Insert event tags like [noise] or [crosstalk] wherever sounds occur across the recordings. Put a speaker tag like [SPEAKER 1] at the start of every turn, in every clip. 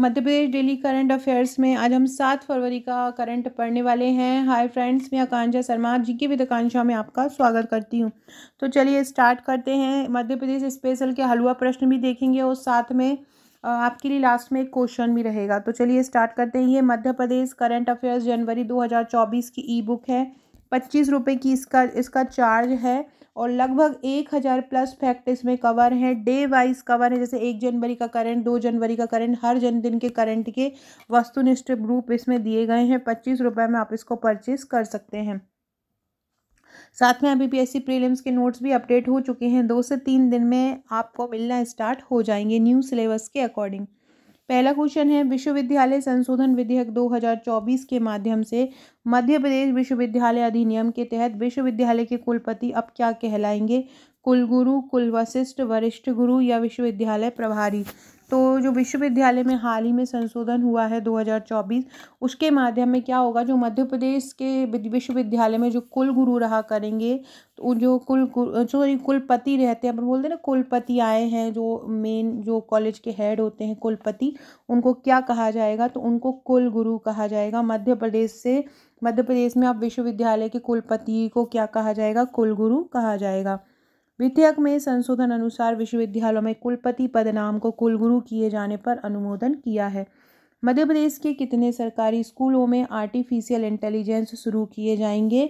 [SPEAKER 1] मध्य Pradesh daily current affairs में आज हम सात फरवरी का करंट पढ़ने वाले हैं हाय फ्रेंड्स मैं आकांक्षा शर्मा जी की विद आकांक्षा में आपका स्वागत करती हूँ तो चलिए स्टार्ट करते हैं मध्य प्रदेश स्पेशल के हलवा प्रश्न भी देखेंगे और साथ में आपके लिए लास्ट में एक क्वेश्चन भी रहेगा तो चलिए स्टार्ट करते हैं ये मध्य प्रदेश करंट अफेयर्स जनवरी दो की ई बुक है पच्चीस रुपये की इसका इसका चार्ज है और लगभग एक हज़ार प्लस फैक्ट इसमें कवर हैं डे वाइज कवर है जैसे एक जनवरी का करंट दो जनवरी का करंट हर जन्मदिन के करंट के वस्तुनिष्ठ रूप इसमें दिए गए हैं पच्चीस रुपये में आप इसको परचेज कर सकते हैं साथ में अभी पीएससी प्रीलिम्स के नोट्स भी अपडेट हो चुके हैं दो से तीन दिन में आपको मिलना स्टार्ट हो जाएंगे न्यू सिलेबस के अकॉर्डिंग पहला क्वेश्चन है विश्वविद्यालय संशोधन विधेयक 2024 के माध्यम से मध्य प्रदेश विश्वविद्यालय अधिनियम के तहत विश्वविद्यालय के कुलपति अब क्या कहलाएंगे कुलगुरु कुल वशिष्ठ वरिष्ठ गुरु या विश्वविद्यालय प्रभारी तो जो विश्वविद्यालय में हाल ही में संशोधन हुआ है 2024 उसके माध्यम में क्या होगा जो मध्य प्रदेश के विश्वविद्यालय में जो कुल गुरु रहा करेंगे तो जो कुल सॉरी कुलपति रहते हैं अपन बोलते हैं ना कुलपति आए हैं जो मेन जो कॉलेज के हेड होते हैं कुलपति उनको क्या कहा जाएगा तो उनको कुल गुरु कहा जाएगा मध्य प्रदेश से मध्य प्रदेश में आप विश्वविद्यालय के कुलपति को क्या कहा जाएगा कुलगुरु कहा जाएगा विधेयक में संशोधन अनुसार विश्वविद्यालयों में कुलपति पद नाम को कुलगुरु किए जाने पर अनुमोदन किया है मध्य प्रदेश के कितने सरकारी स्कूलों में आर्टिफिशियल इंटेलिजेंस शुरू किए जाएंगे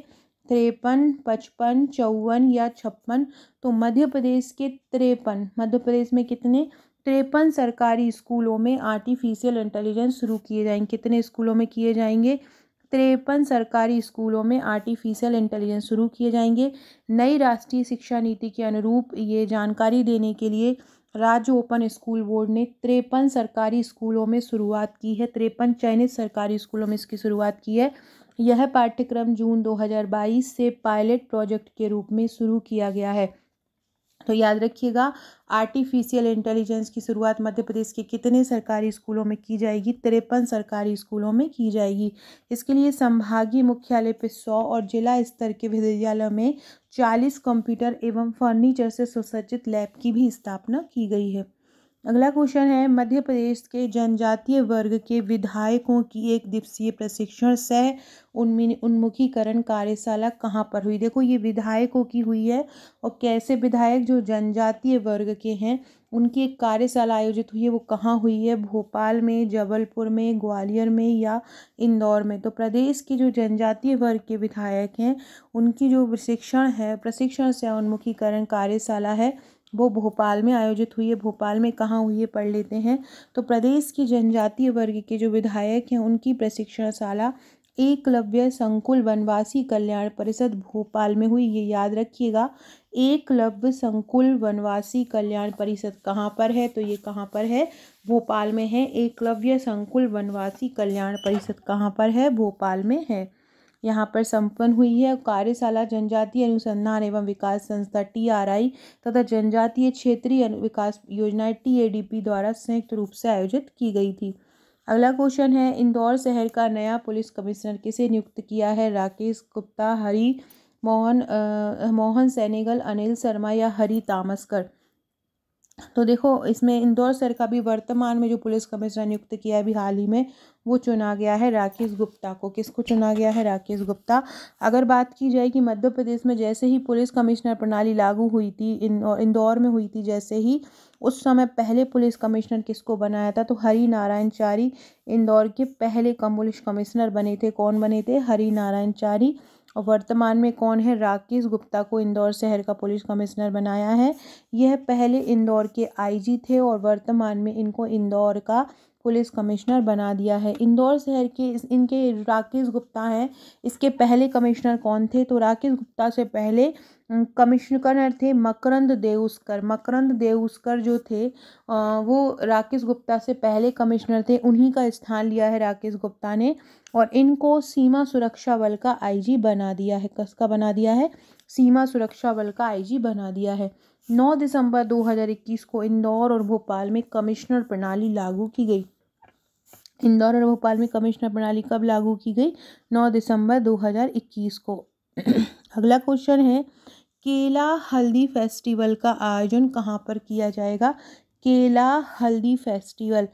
[SPEAKER 1] तिरपन पचपन चौवन या छप्पन तो मध्य प्रदेश के तिरपन मध्य प्रदेश में कितने तिरपन सरकारी स्कूलों में आर्टिफिशियल इंटेलिजेंस शुरू किए जाएंगे कितने स्कूलों में किए जाएंगे तिरपन सरकारी स्कूलों में आर्टिफिशियल इंटेलिजेंस शुरू किए जाएंगे नई राष्ट्रीय शिक्षा नीति के अनुरूप ये जानकारी देने के लिए राज्य ओपन स्कूल बोर्ड ने तिरपन सरकारी स्कूलों में शुरुआत की है तिरपन चयनित सरकारी स्कूलों में इसकी शुरुआत की है यह पाठ्यक्रम जून 2022 से पायलट प्रोजेक्ट के रूप में शुरू किया गया है तो याद रखिएगा आर्टिफिशियल इंटेलिजेंस की शुरुआत मध्य प्रदेश के कितने सरकारी स्कूलों में की जाएगी तिरपन सरकारी स्कूलों में की जाएगी इसके लिए संभागीय मुख्यालय पे सौ और जिला स्तर के विद्यालय में चालीस कंप्यूटर एवं फर्नीचर से सुसज्जित लैब की भी स्थापना की गई है अगला क्वेश्चन है मध्य प्रदेश के जनजातीय वर्ग के विधायकों की एक दिवसीय प्रशिक्षण सह उन्मी उन्मुखीकरण कार्यशाला कहाँ पर हुई देखो ये विधायकों की हुई है और कैसे विधायक जो जनजातीय वर्ग के हैं उनकी एक कार्यशाला आयोजित हुई है वो कहाँ हुई है भोपाल में जबलपुर में ग्वालियर में या इंदौर में तो प्रदेश के जो जनजातीय वर्ग के विधायक हैं उनकी जो प्रशिक्षण है प्रशिक्षण सह उन्मुखीकरण कार्यशाला है वो भोपाल में आयोजित हुई है भोपाल में कहाँ हुई है पढ़ लेते हैं तो प्रदेश की जनजातीय वर्ग के जो विधायक हैं उनकी प्रशिक्षणशाला एकलव्य संकुल वनवासी कल्याण परिषद भोपाल में हुई ये याद रखिएगा एकलव्य संकुल वनवासी कल्याण परिषद कहाँ पर है तो ये कहाँ पर है भोपाल में है एकलव्य संकुल वनवासी कल्याण परिषद कहाँ पर है भोपाल में है यहाँ पर संपन्न हुई है कार्यशाला जनजातीय अनुसंधान एवं विकास संस्था टी आर आई तथा जनजातीय क्षेत्रीय विकास योजना टी ए डी पी द्वारा संयुक्त रूप से आयोजित की गई थी अगला क्वेश्चन है इंदौर शहर का नया पुलिस कमिश्नर किसे नियुक्त किया है राकेश गुप्ता हरी मोहन आ, मोहन सैनेगल अनिल शर्मा या हरी तामस्कर तो देखो इसमें इंदौर शहर का भी वर्तमान में जो पुलिस कमिश्नर नियुक्त किया है अभी हाल ही में वो चुना गया है राकेश गुप्ता को किसको चुना गया है राकेश गुप्ता अगर बात की जाए कि मध्य प्रदेश में जैसे ही पुलिस कमिश्नर प्रणाली लागू हुई थी इंदौर में हुई थी जैसे ही उस समय पहले पुलिस कमिश्नर किसको बनाया था तो हरि नारायण चारी इंदौर के पहले कम पुलिस कमिश्नर बने थे कौन बने थे हरि नारायण चारी और वर्तमान में कौन है राकेश गुप्ता को इंदौर शहर का पुलिस कमिश्नर बनाया है यह पहले इंदौर के आईजी थे और वर्तमान में इनको इंदौर का पुलिस कमिश्नर बना दिया है इंदौर शहर के इनके राकेश गुप्ता हैं इसके पहले कमिश्नर कौन थे तो राकेश गुप्ता से पहले कमिश्नर थे मकरंद देउस्कर मकरंद देउस्कर जो थे वो राकेश गुप्ता से पहले कमिश्नर थे उन्हीं का स्थान लिया है राकेश गुप्ता ने और इनको सीमा सुरक्षा बल का आईजी बना दिया है कस का बना दिया है सीमा सुरक्षा बल का आईजी बना दिया है 9 दिसंबर 2021 को इंदौर और भोपाल में कमिश्नर प्रणाली लागू की गई इंदौर और भोपाल में कमिश्नर प्रणाली कब लागू की गई 9 दिसंबर 2021 को [clears throat] अगला क्वेश्चन है केला हल्दी फेस्टिवल का आयोजन कहाँ पर किया जाएगा केला हल्दी फेस्टिवल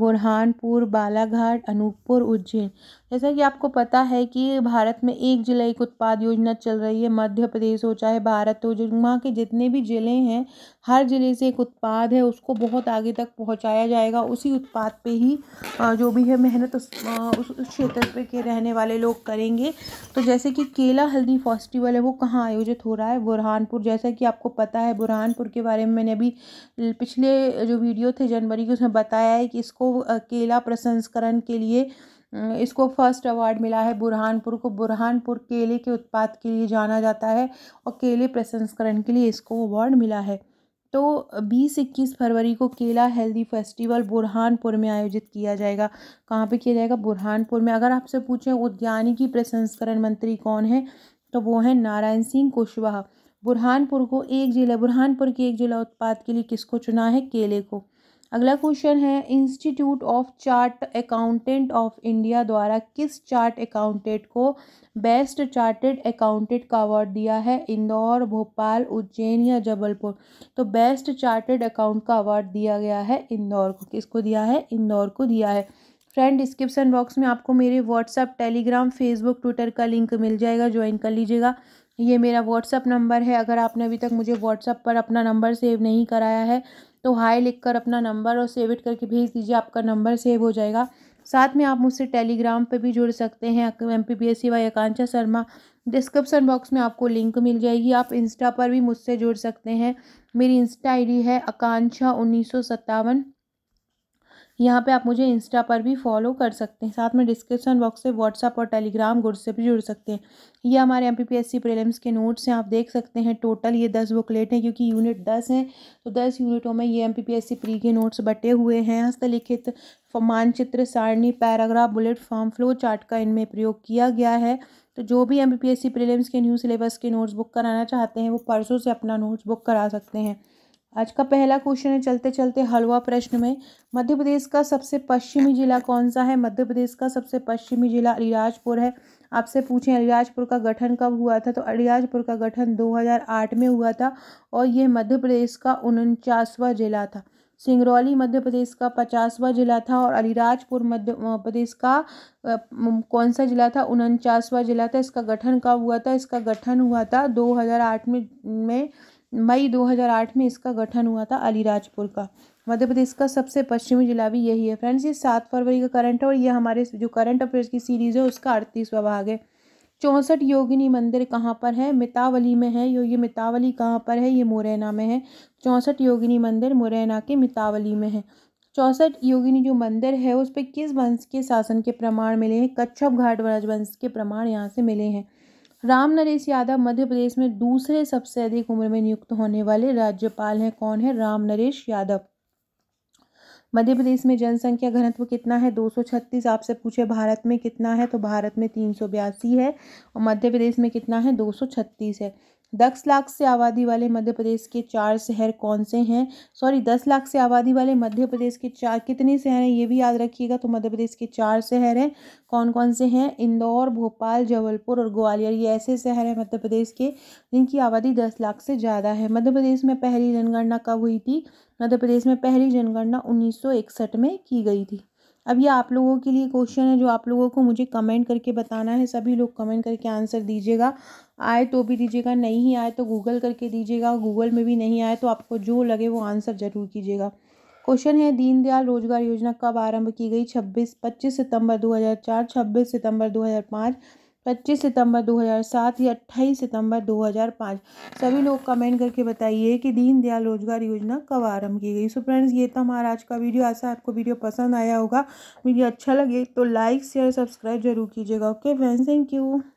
[SPEAKER 1] बुरहानपुर बालाघाट अनूपपुर उज्जैन जैसा कि आपको पता है कि भारत में एक ज़िला एक उत्पाद योजना चल रही है मध्य प्रदेश हो चाहे भारत हो जो वहाँ के जितने भी ज़िले हैं हर ज़िले से एक उत्पाद है उसको बहुत आगे तक पहुँचाया जाएगा उसी उत्पाद पे ही जो भी है मेहनत उस उस क्षेत्र पे के रहने वाले लोग करेंगे तो जैसे कि केला हल्दी फेस्टिवल है वो कहाँ आयोजित हो रहा है बुरहानपुर जैसा कि आपको पता है बुरहानपुर के बारे में मैंने अभी पिछले जो वीडियो थे जनवरी के उसमें बताया है कि इसको केला प्रसंस्करण के लिए हम्म, इसको फर्स्ट अवार्ड मिला है बुरहानपुर को बुरहानपुर केले के उत्पाद के लिए जाना जाता है और केले प्रसंस्करण के लिए इसको अवार्ड मिला है तो बीस इक्कीस फरवरी को केला हेल्दी फेस्टिवल बुरहानपुर में आयोजित किया जाएगा कहाँ पे किया जाएगा बुरहानपुर में अगर आपसे पूछें उद्यानिकी प्रसंस्करण मंत्री कौन है तो वो है नारायण सिंह कुशवाहा बुरहानपुर को एक जिला बुरहानपुर के एक जिला उत्पाद के लिए किसको चुना है केले को अगला क्वेश्चन है institute of chart accountant of India द्वारा किस चार्ट अकाउंटेंट को बेस्ट चार्टेड अकाउंटेंट का अवार्ड दिया है इंदौर भोपाल उज्जैन या जबलपुर तो बेस्ट चार्टेड अकाउंट का अवार्ड दिया गया है इंदौर को किसको दिया है इंदौर को दिया है फ्रेंड डिस्क्रिप्शन बॉक्स में आपको मेरे व्हाट्सअप टेलीग्राम फेसबुक ट्विटर का लिंक मिल जाएगा ज्वाइन कर लीजिएगा ये मेरा व्हाट्सअप नंबर है अगर आपने अभी तक मुझे व्हाट्सअप पर अपना नंबर सेव नहीं कराया है तो हाय कर अपना नंबर और सेव इट करके भेज दीजिए आपका नंबर सेव हो जाएगा साथ में आप मुझसे टेलीग्राम पर भी जुड़ सकते हैं M P B S C by Akanksha Sharma description box में आपको लिंक मिल जाएगी आप इंस्टा पर भी मुझसे जुड़ सकते हैं मेरी इंस्टा आईडी है आकांक्षा उन्नीस सौ सत्तावन यहाँ पे आप मुझे इंस्टा पर भी फॉलो कर सकते हैं साथ में डिस्क्रिप्शन बॉक्स से व्हाट्सअप और टेलीग्राम ग्रुप से भी जुड़ सकते हैं ये हमारे एम पी प्रीलिम्स के नोट्स हैं आप देख सकते हैं टोटल ये दस बुकलेट हैं क्योंकि यूनिट दस हैं तो दस यूनिटों में ये एम पी प्री के नोट्स बटे हुए हैं हस्तलिखित मानचित्र सारणी paragraph bullet form flow chart का इनमें प्रयोग किया गया है तो जो भी एम पी के न्यू सिलेबस के नोट्स बुक कराना चाहते हैं वो परसों से अपना नोट्स बुक करा सकते हैं आज का पहला क्वेश्चन है चलते चलते हलवा प्रश्न में मध्य प्रदेश का सबसे पश्चिमी जिला कौन सा है मध्य प्रदेश का सबसे पश्चिमी जिला अलीराजपुर है आपसे पूछें अलीराजपुर का गठन कब हुआ था तो अलीराजपुर का गठन 2008 में हुआ था और यह मध्य प्रदेश का उनचासवा जिला था सिंगरौली मध्य प्रदेश का पचासवा जिला था और अलीराजपुर मध्य प्रदेश का कौन सा जिला था उनचासवा जिला था इसका गठन कब हुआ था इसका गठन हुआ था दो में में मई 2008 में इसका गठन हुआ था अलीराजपुर का मध्य प्रदेश का सबसे पश्चिमी जिला भी यही है फ्रेंड्स ये सात फरवरी का करंट है और ये हमारे जो करंट अफेयर्स की सीरीज़ है उसका अड़तीसवा भाग है चौंसठ योगिनी मंदिर कहाँ पर है मितावली में है यो ये मितावली कहाँ पर है ये मुरैना में है चौंसठ योगिनी मंदिर मुरैना के मितावली में है चौंसठ योगिनी जो मंदिर है उस पर किस वंश के शासन के प्रमाण मिले हैं कच्छप घाट वंश के प्रमाण यहाँ से मिले हैं राम नरेश यादव मध्य प्रदेश में दूसरे सबसे अधिक उम्र में नियुक्त होने वाले राज्यपाल हैं कौन है राम नरेश यादव मध्य प्रदेश में जनसंख्या घनत्व कितना है 236 आपसे पूछे भारत में कितना है तो भारत में तीन है और मध्य प्रदेश में कितना है दो है दस लाख से आबादी वाले मध्य प्रदेश के चार शहर कौन से हैं सॉरी दस लाख से आबादी वाले मध्य प्रदेश के चार कितने शहर हैं ये भी याद रखिएगा तो मध्य प्रदेश के चार शहर हैं कौन कौन से हैं इंदौर भोपाल जबलपुर और ग्वालियर ये ऐसे शहर हैं मध्य प्रदेश के जिनकी आबादी दस लाख से ज़्यादा है मध्य प्रदेश में पहली जनगणना कब हुई थी मध्य प्रदेश में पहली जनगणना उन्नीस में की गई थी अब ये आप लोगों के लिए क्वेश्चन है जो आप लोगों को मुझे कमेंट करके बताना है सभी लोग कमेंट करके आंसर दीजिएगा आए तो भी दीजिएगा नहीं ही आए तो गूगल करके दीजिएगा गूगल में भी नहीं आए तो आपको जो लगे वो आंसर ज़रूर कीजिएगा क्वेश्चन है दीनदयाल रोजगार योजना कब आरंभ की गई छब्बीस पच्चीस सितंबर 2004 26 सितंबर पाँच पच्चीस सितंबर 2007 या अट्ठाईस सितंबर 2005 सभी लोग कमेंट करके बताइए कि दीनदयाल रोजगार योजना कब आरंभ की गई सो फ्रेंड्स ये था हमारा आज का वीडियो आशा आपको वीडियो पसंद आया होगा वीडियो अच्छा लगे तो लाइक शेयर सब्सक्राइब जरूर कीजिएगा ओके फ्रेंड्स थैंक यू